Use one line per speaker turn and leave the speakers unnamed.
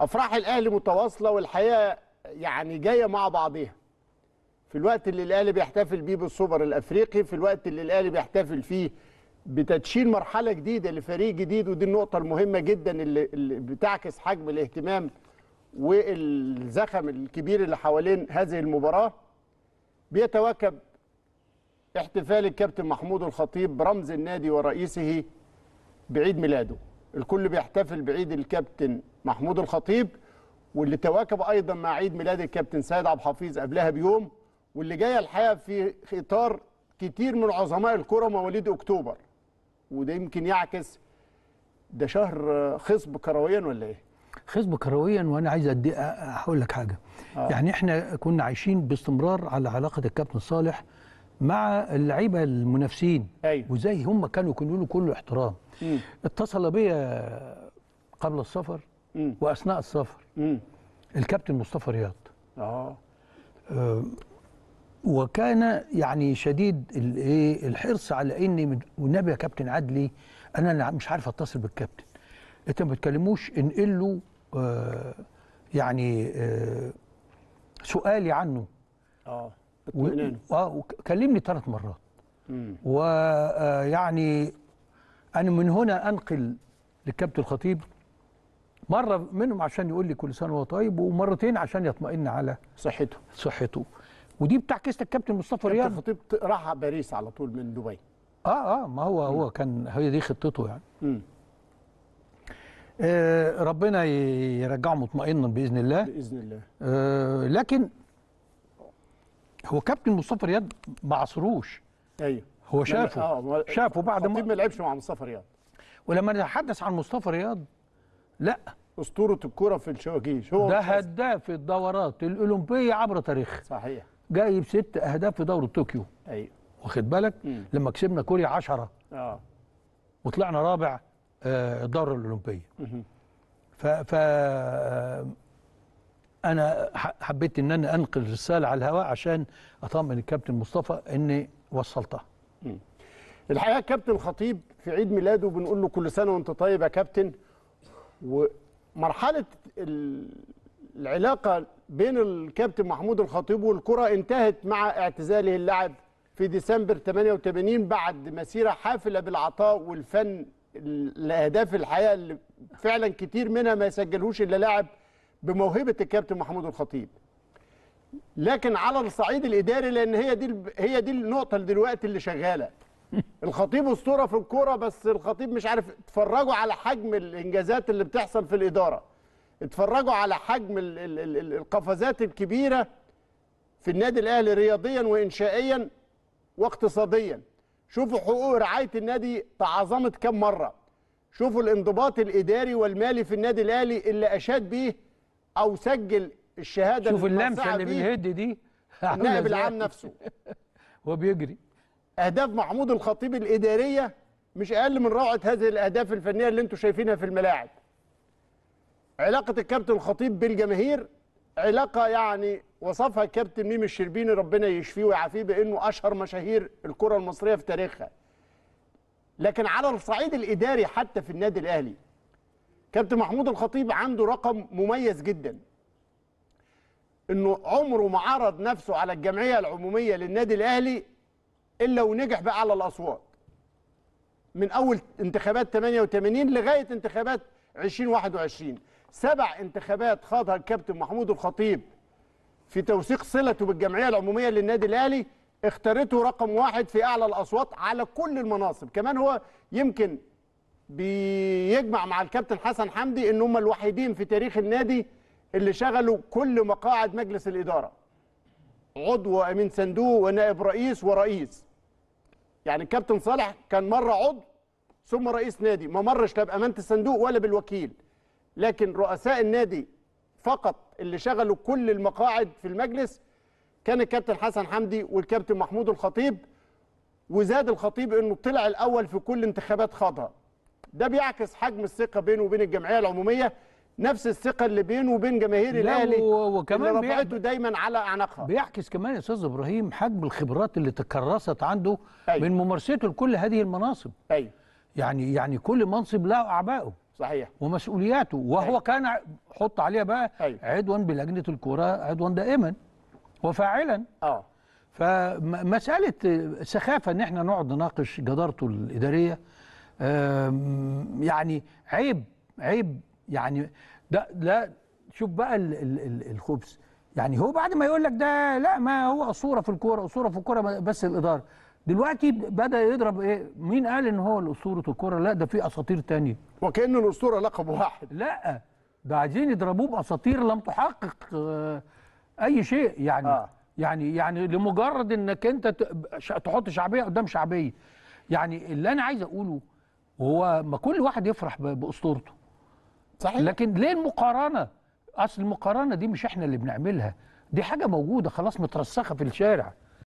افراح الاهلي متواصله والحقيقه يعني جايه مع بعضيها في الوقت اللي الاهلي بيحتفل بيه بالسوبر الافريقي في الوقت اللي الاهلي بيحتفل فيه بتدشين مرحله جديده لفريق جديد ودي النقطه المهمه جدا اللي, اللي بتعكس حجم الاهتمام والزخم الكبير اللي حوالين هذه المباراه بيتواكب احتفال الكابتن محمود الخطيب برمز النادي ورئيسه بعيد ميلاده الكل بيحتفل بعيد الكابتن محمود الخطيب واللي تواكب ايضا مع عيد ميلاد الكابتن سيد عبد الحفيظ قبلها بيوم واللي جايه الحقيقه في اطار كتير من عظماء الكره مواليد اكتوبر وده يمكن يعكس ده شهر خصب كرويا ولا ايه؟
خصب كرويا وانا عايز ادي اقول لك حاجه آه. يعني احنا كنا عايشين باستمرار على علاقه الكابتن صالح مع اللعيبه المنافسين أيوه. وزي هم كانوا يكونوا له كل احترام اتصل بيا قبل السفر واثناء السفر الكابتن مصطفى رياض آه. آه، وكان يعني شديد الايه الحرص على اني والنبي يا كابتن عدلي انا مش عارف اتصل بالكابتن انت ما بتكلموش انقل له آه يعني آه سؤالي عنه اه اه كلمني ثلاث مرات ويعني آه، انا من هنا انقل للكابتن الخطيب مرة منهم عشان يقول لي كل سنة وهو طيب ومرتين عشان يطمئن على صحته صحته ودي بتعكس لك كابتن مصطفى رياض
الخطيب خطيب راح باريس على طول من دبي
اه اه ما هو م. هو كان هي دي خطته يعني آه ربنا يرجعه مطمئنا باذن الله باذن الله آه لكن هو كابتن مصطفى رياض ما عصروش
ايوه هو شافه آه،
شافه بعد ما ما لعبش مع مصطفى رياض ولما نتحدث عن مصطفى رياض
لا اسطوره الكره في الشواكيش هو ده
هداف الدورات الاولمبيه عبر تاريخها صحيح جايب ست اهداف في دوره طوكيو ايوه واخد بالك مم. لما كسبنا كوريا 10 اه وطلعنا رابع آه، الدوره الاولمبيه ف ف آه، انا حبيت ان انا انقل رساله على الهواء عشان
اطمن الكابتن مصطفى اني وصلتها الحقيقه الكابتن الخطيب في عيد ميلاده بنقول له كل سنه وانت طيب يا كابتن ومرحله العلاقه بين الكابتن محمود الخطيب والكره انتهت مع اعتزاله اللعب في ديسمبر 88 بعد مسيره حافله بالعطاء والفن لاهداف الحياه اللي فعلا كتير منها ما يسجلهوش الا لاعب بموهبه الكابتن محمود الخطيب لكن على الصعيد الاداري لان هي دي هي دي النقطه دلوقتي اللي شغاله الخطيب اسطوره في الكوره بس الخطيب مش عارف اتفرجوا على حجم الانجازات اللي بتحصل في الاداره اتفرجوا على حجم القفزات الكبيره في النادي الاهلي رياضيا وانشائيا واقتصاديا شوفوا حقوق رعايه النادي تعظمت كم مره شوفوا الانضباط الاداري والمالي في النادي الاهلي اللي اشاد بيه او سجل الشهاده شوف اللمسه اللي بالهد دي النائب العام نفسه هو بيجري أهداف محمود الخطيب الإدارية مش أقل من روعة هذه الأهداف الفنية اللي أنتم شايفينها في الملاعب علاقة الكابتن الخطيب بالجماهير علاقة يعني وصفها الكابتن ميم الشربيني ربنا يشفيه ويعافيه بأنه أشهر مشاهير الكرة المصرية في تاريخها لكن على الصعيد الإداري حتى في النادي الأهلي كابتن محمود الخطيب عنده رقم مميز جدا انه عمره ما عرض نفسه على الجمعيه العموميه للنادي الاهلي الا ونجح بقى على الاصوات من اول انتخابات 88 لغايه انتخابات 2021 سبع انتخابات خاضها الكابتن محمود الخطيب في توثيق صلته بالجمعيه العموميه للنادي الاهلي اختارته رقم واحد في اعلى الاصوات على كل المناصب كمان هو يمكن بيجمع مع الكابتن حسن حمدي ان هم الوحيدين في تاريخ النادي اللي شغلوا كل مقاعد مجلس الاداره عضو وامين صندوق ونائب رئيس ورئيس يعني الكابتن صالح كان مره عضو ثم رئيس نادي ما مرش لا بامانه الصندوق ولا بالوكيل لكن رؤساء النادي فقط اللي شغلوا كل المقاعد في المجلس كان الكابتن حسن حمدي والكابتن محمود الخطيب وزاد الخطيب انه طلع الاول في كل انتخابات خاضها ده بيعكس حجم الثقه بينه وبين الجمعيه العموميه نفس الثقه اللي بينه وبين جماهير الاهلي وكمان اللي
دايما على اعناقها بيعكس كمان يا استاذ ابراهيم حجم الخبرات اللي تكرست عنده أي. من ممارسته لكل هذه المناصب ايوه يعني يعني كل منصب له اعبائه صحيح ومسؤولياته وهو أي. كان حط عليها بقى أيوه. عدوان بلجنه الكوره عدوان دائما وفاعلا اه فمساله سخافه ان احنا نقعد نناقش جدارته الاداريه يعني عيب عيب يعني ده لا شوف بقى الـ الـ الـ الخبز يعني هو بعد ما يقول لك ده لا ما هو اسطوره في الكوره اسطوره في الكوره بس الاداره دلوقتي بدا يضرب ايه مين قال ان هو اسطوره الكوره لا ده في اساطير تانية وكانه الاسطوره لقب واحد لا ده عايزين يضربوه باساطير لم تحقق آه، اي شيء يعني آه. يعني يعني لمجرد انك انت تحط شعبيه قدام شعبيه يعني اللي انا عايز اقوله هو ما كل واحد يفرح باسطورته صحيح لكن ليه المقارنه اصل المقارنه دي مش احنا اللي بنعملها دي حاجه موجوده خلاص مترسخه في الشارع